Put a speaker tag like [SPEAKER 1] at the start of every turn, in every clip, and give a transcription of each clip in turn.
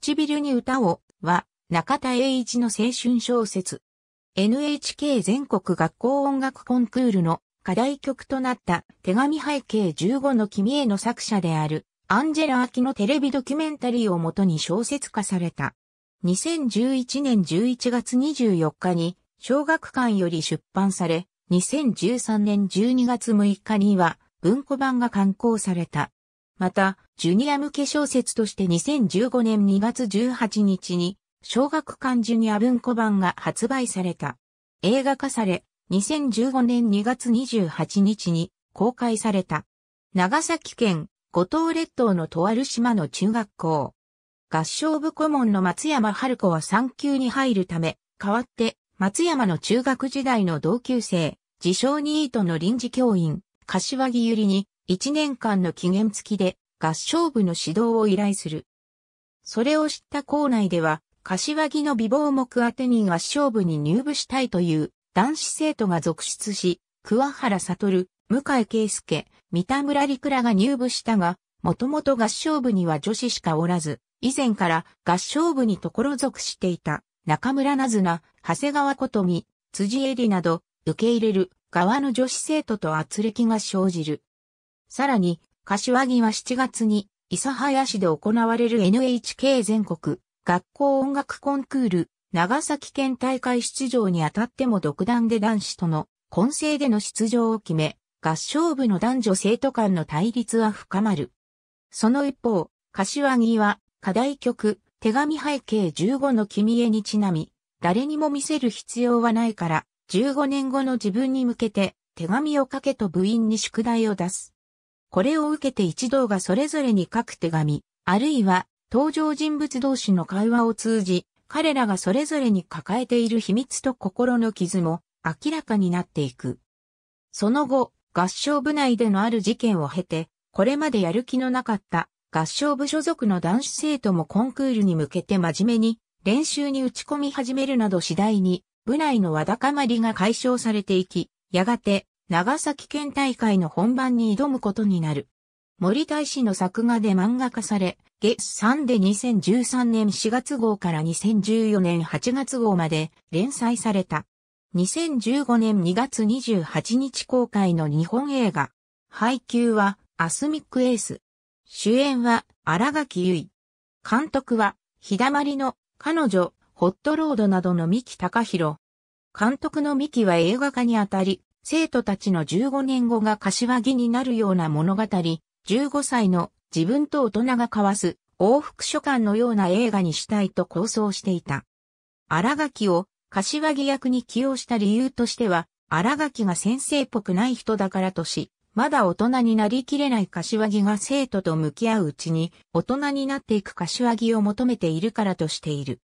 [SPEAKER 1] 唇に歌をは中田栄一の青春小説。NHK 全国学校音楽コンクールの課題曲となった手紙背景15の君への作者であるアンジェラ・アキのテレビドキュメンタリーをもとに小説化された。2011年11月24日に小学館より出版され、2013年12月6日には文庫版が刊行された。また、ジュニア向け小説として2015年2月18日に、小学館ジュニア文庫版が発売された。映画化され、2015年2月28日に公開された。長崎県五島列島のとある島の中学校。合唱部顧問の松山春子は産休に入るため、代わって松山の中学時代の同級生、自称ニートの臨時教員、柏木ゆりに1年間の期限付きで合唱部の指導を依頼する。それを知った校内では、柏木の美貌目当てに合唱部に入部したいという男子生徒が続出し、桑原悟、向井圭介、三田村陸らが入部したが、もともと合唱部には女子しかおらず、以前から合唱部にところ属していた中村なずな、長谷川琴美、辻恵里など受け入れる側の女子生徒と圧力が生じる。さらに、柏木は7月に、諫早市で行われる NHK 全国学校音楽コンクール、長崎県大会出場にあたっても独断で男子との混成での出場を決め、合唱部の男女生徒間の対立は深まる。その一方、柏木は課題曲、手紙背景15の君へにちなみ、誰にも見せる必要はないから、15年後の自分に向けて手紙を書けと部員に宿題を出す。これを受けて一同がそれぞれに書く手紙、あるいは登場人物同士の会話を通じ、彼らがそれぞれに抱えている秘密と心の傷も明らかになっていく。その後、合唱部内でのある事件を経て、これまでやる気のなかった合唱部所属の男子生徒もコンクールに向けて真面目に練習に打ち込み始めるなど次第に部内のわだかまりが解消されていき、やがて長崎県大会の本番に挑むことになる。森大使の作画で漫画化され、月3で2013年4月号から2014年8月号まで連載された。2015年2月28日公開の日本映画。配給はアスミックエース。主演は荒垣結衣。監督は日だまりの彼女、ホットロードなどの三木隆弘。監督の三木は映画化にあたり、生徒たちの15年後が柏木になるような物語、15歳の自分と大人が交わす往復書簡のような映画にしたいと構想していた。荒垣を柏木役に起用した理由としては、荒垣が先生っぽくない人だからとし、まだ大人になりきれない柏木が生徒と向き合ううちに大人になっていく柏木を求めているからとしている。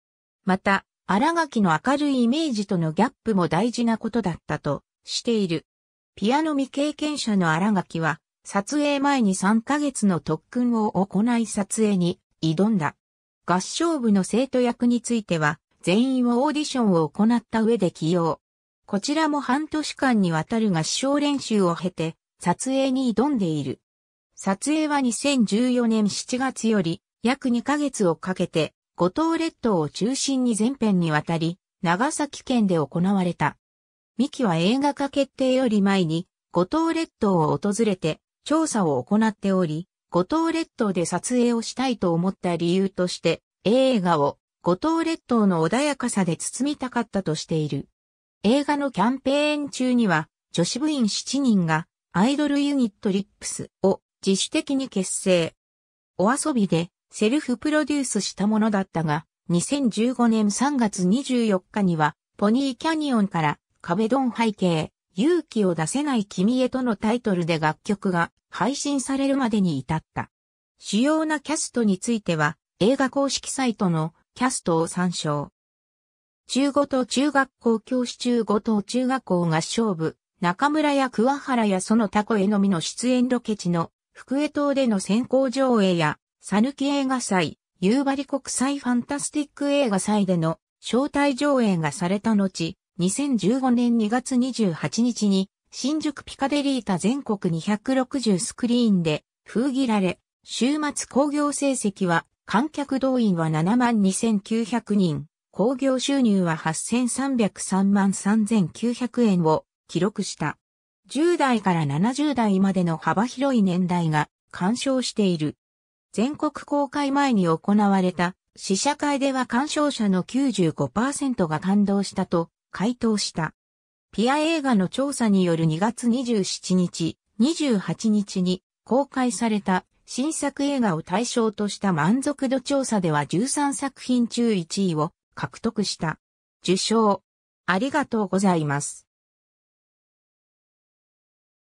[SPEAKER 1] また、荒垣の明るいイメージとのギャップも大事なことだったとしている。ピアノ未経験者の新垣は、撮影前に3ヶ月の特訓を行い撮影に挑んだ。合唱部の生徒役については、全員をオーディションを行った上で起用。こちらも半年間にわたる合唱練習を経て、撮影に挑んでいる。撮影は2014年7月より、約2ヶ月をかけて、五島列島を中心に全編にわたり、長崎県で行われた。ミキは映画化決定より前に、五島列島を訪れて調査を行っており、五島列島で撮影をしたいと思った理由として、映画を五島列島の穏やかさで包みたかったとしている。映画のキャンペーン中には、女子部員7人がアイドルユニットリップスを自主的に結成。お遊びでセルフプロデュースしたものだったが、2015年3月24日にはポニーキャニオンから壁ドン背景、勇気を出せない君へとのタイトルで楽曲が配信されるまでに至った。主要なキャストについては、映画公式サイトのキャストを参照。中五島中学校教師中五島中学校合唱部、中村や桑原やその他子へのみの出演ロケ地の福江島での先行上映や、さぬき映画祭、夕張国際ファンタスティック映画祭での招待上映がされた後、2015年2月28日に新宿ピカデリータ全国260スクリーンで封切られ、週末興行成績は観客動員は7万2900人、興行収入は8303万3900円を記録した。10代から70代までの幅広い年代が鑑賞している。全国公開前に行われた試写会では鑑賞者の95%が感動したと回答した。ピア映画の調査による2月27日、28日に公開された新作映画を対象とした満足度調査では13作品中1位を獲得した。受賞。ありがとうございます。